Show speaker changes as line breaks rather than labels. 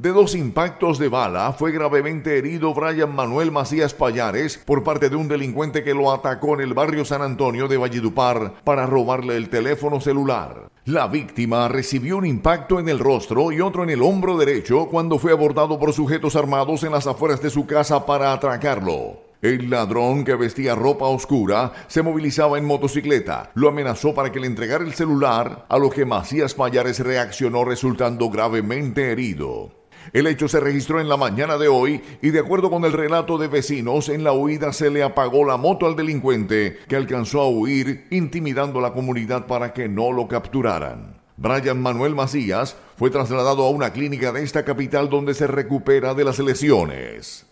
De dos impactos de bala fue gravemente herido Brian Manuel Macías Payares por parte de un delincuente que lo atacó en el barrio San Antonio de Valledupar para robarle el teléfono celular. La víctima recibió un impacto en el rostro y otro en el hombro derecho cuando fue abordado por sujetos armados en las afueras de su casa para atracarlo. El ladrón que vestía ropa oscura se movilizaba en motocicleta. Lo amenazó para que le entregara el celular, a lo que Macías Payares reaccionó resultando gravemente herido. El hecho se registró en la mañana de hoy y de acuerdo con el relato de vecinos, en la huida se le apagó la moto al delincuente que alcanzó a huir intimidando a la comunidad para que no lo capturaran. Brian Manuel Macías fue trasladado a una clínica de esta capital donde se recupera de las lesiones.